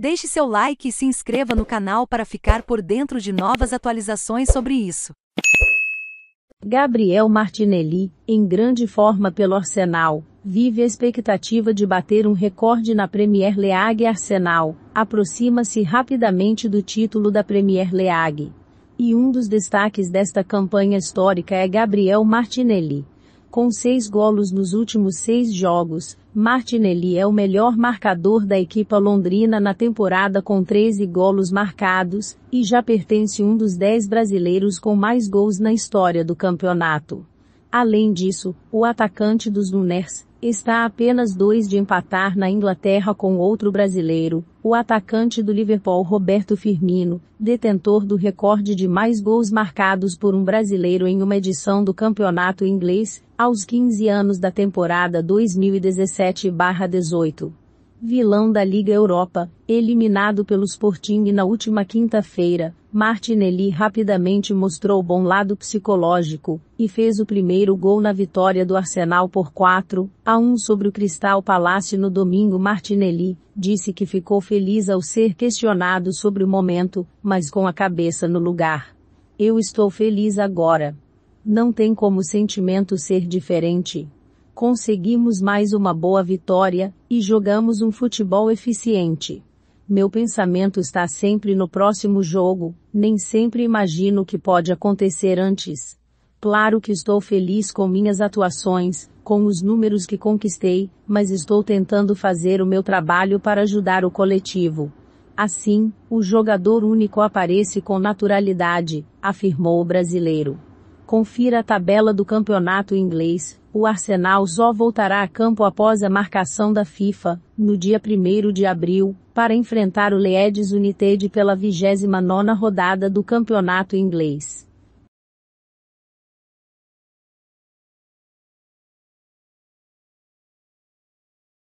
Deixe seu like e se inscreva no canal para ficar por dentro de novas atualizações sobre isso. Gabriel Martinelli, em grande forma pelo Arsenal, vive a expectativa de bater um recorde na Premier League Arsenal, aproxima-se rapidamente do título da Premier League. E um dos destaques desta campanha histórica é Gabriel Martinelli, com seis golos nos últimos seis jogos, Martinelli é o melhor marcador da equipa londrina na temporada com 13 golos marcados, e já pertence um dos dez brasileiros com mais gols na história do campeonato. Além disso, o atacante dos Luners, está apenas dois de empatar na Inglaterra com outro brasileiro, o atacante do Liverpool Roberto Firmino, detentor do recorde de mais gols marcados por um brasileiro em uma edição do campeonato inglês, aos 15 anos da temporada 2017-18 vilão da Liga Europa, eliminado pelo Sporting na última quinta-feira, Martinelli rapidamente mostrou bom lado psicológico e fez o primeiro gol na vitória do Arsenal por 4 a 1 sobre o Crystal Palace no domingo. Martinelli disse que ficou feliz ao ser questionado sobre o momento, mas com a cabeça no lugar. Eu estou feliz agora. Não tem como o sentimento ser diferente. Conseguimos mais uma boa vitória e jogamos um futebol eficiente. Meu pensamento está sempre no próximo jogo, nem sempre imagino o que pode acontecer antes. Claro que estou feliz com minhas atuações, com os números que conquistei, mas estou tentando fazer o meu trabalho para ajudar o coletivo. Assim, o jogador único aparece com naturalidade, afirmou o brasileiro. Confira a tabela do campeonato inglês. O Arsenal só voltará a campo após a marcação da FIFA, no dia 1 de abril, para enfrentar o Leeds United pela 29ª rodada do campeonato inglês.